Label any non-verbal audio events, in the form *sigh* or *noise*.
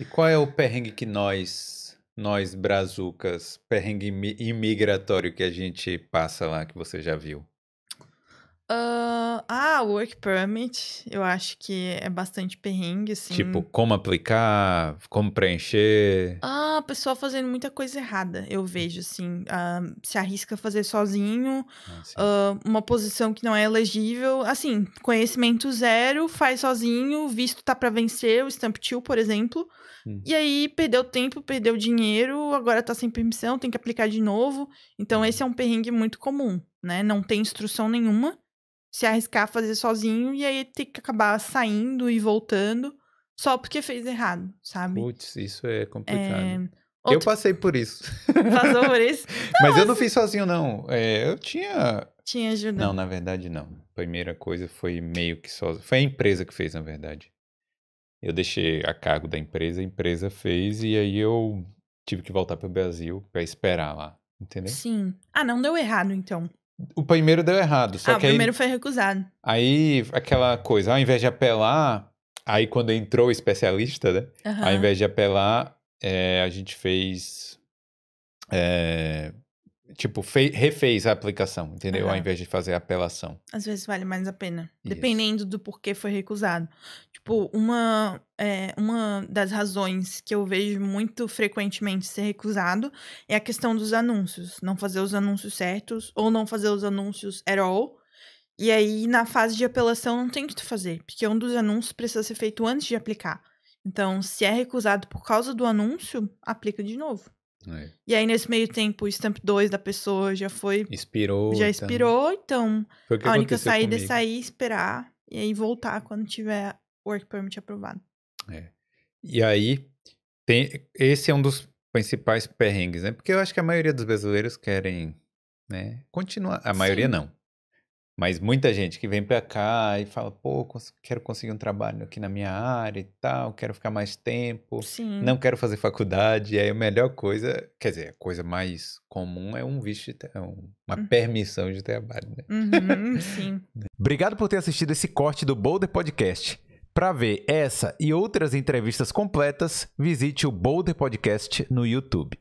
E qual é o perrengue que nós, nós brazucas, perrengue imigratório que a gente passa lá, que você já viu? Uh, ah, ah, work permit, eu acho que é bastante perrengue, assim. Tipo, como aplicar, como preencher. Ah, o pessoal fazendo muita coisa errada, eu vejo, assim. Uh, se arrisca a fazer sozinho, ah, uh, uma posição que não é elegível. Assim, conhecimento zero, faz sozinho, visto tá para vencer, o stamp till, por exemplo. Hum. E aí, perdeu tempo, perdeu dinheiro, agora tá sem permissão, tem que aplicar de novo. Então, hum. esse é um perrengue muito comum, né? Não tem instrução nenhuma se arriscar a fazer sozinho e aí ter que acabar saindo e voltando só porque fez errado, sabe? Putz, isso é complicado. É... Eh, Outro... Eu passei por isso. Passou por isso? Não, *laughs* Mas eu não fiz sozinho, não. É, eu tinha. Tinha ajuda. Não, na verdade, não. primeira coisa foi meio que sozinho. Foi a empresa que fez, na verdade. Eu deixei a cargo da empresa, a empresa fez, e aí eu tive que voltar para o Brasil para esperar lá, entendeu? Sim. Ah, não deu errado, então. O primeiro deu errado. Só ah, que o primeiro aí, foi recusado. Aí, aquela coisa, ao invés de apelar, aí quando entrou o especialista, né? Uhum. Ao invés de apelar, é, a gente fez. É, Tipo, refez a aplicação, entendeu? Uhum. Ao invés de fazer apelação. Às vezes vale mais a pena, Isso. dependendo do porquê foi recusado. Tipo, uma, é, uma das razões que eu vejo muito frequentemente ser recusado é a questão dos anúncios. Não fazer os anúncios certos ou não fazer os anúncios at all. E aí, na fase de apelação, não tem o que tu fazer, porque um dos anúncios precisa ser feito antes de aplicar. Então, se é recusado por causa do anúncio, aplica de novo. É. E aí, nesse meio tempo, o stamp 2 da pessoa já foi. inspirou Já expirou, então. então a única saída é comigo. é sair, esperar e aí voltar quando tiver work permit aprovado. É. E aí, tem, esse é um dos principais perrengues, né? Porque eu acho que a maioria dos brasileiros querem né, continuar. A maioria Sim. não. Mas muita gente que vem para cá e fala, pô, quero conseguir um trabalho aqui na minha área e tal, quero ficar mais tempo, Sim. não quero fazer faculdade. E aí a melhor coisa, quer dizer, a coisa mais comum é um visto, é uma uhum. permissão de trabalho, né? Uhum, *laughs* sim. Obrigado por ter assistido esse corte do Boulder Podcast. Para ver essa e outras entrevistas completas, visite o Boulder Podcast no YouTube.